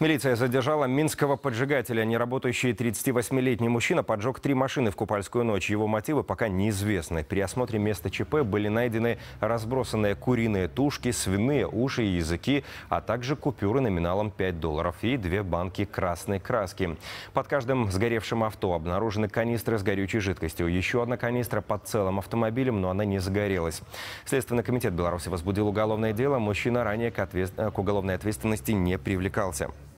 Милиция задержала минского поджигателя. Неработающий 38-летний мужчина поджег три машины в Купальскую ночь. Его мотивы пока неизвестны. При осмотре места ЧП были найдены разбросанные куриные тушки, свиные уши и языки, а также купюры номиналом 5 долларов и две банки красной краски. Под каждым сгоревшим авто обнаружены канистры с горючей жидкостью. Еще одна канистра под целым автомобилем, но она не загорелась. Следственный комитет Беларуси возбудил уголовное дело. Мужчина ранее к, ответ... к уголовной ответственности не привлекался.